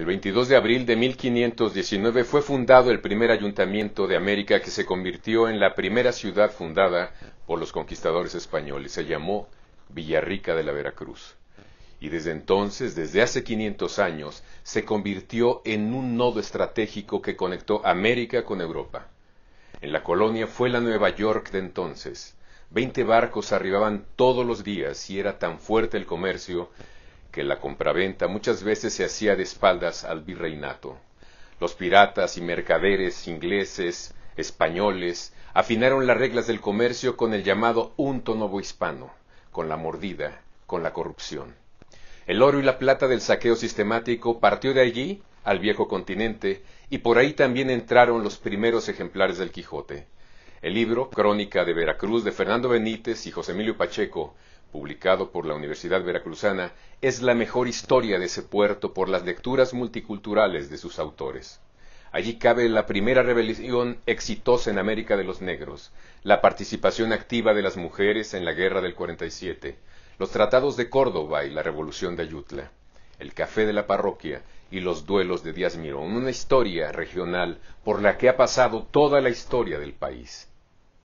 El 22 de abril de 1519 fue fundado el primer ayuntamiento de América que se convirtió en la primera ciudad fundada por los conquistadores españoles. Se llamó Villarrica de la Veracruz. Y desde entonces, desde hace 500 años, se convirtió en un nodo estratégico que conectó América con Europa. En la colonia fue la Nueva York de entonces. Veinte barcos arribaban todos los días y era tan fuerte el comercio que la compraventa muchas veces se hacía de espaldas al virreinato. Los piratas y mercaderes ingleses, españoles, afinaron las reglas del comercio con el llamado unto hispano, con la mordida, con la corrupción. El oro y la plata del saqueo sistemático partió de allí al viejo continente, y por ahí también entraron los primeros ejemplares del Quijote, el libro Crónica de Veracruz de Fernando Benítez y José Emilio Pacheco, publicado por la Universidad Veracruzana, es la mejor historia de ese puerto por las lecturas multiculturales de sus autores. Allí cabe la primera rebelión exitosa en América de los Negros, la participación activa de las mujeres en la Guerra del 47, los tratados de Córdoba y la Revolución de Ayutla, el café de la parroquia y los duelos de Díaz Mirón, una historia regional por la que ha pasado toda la historia del país.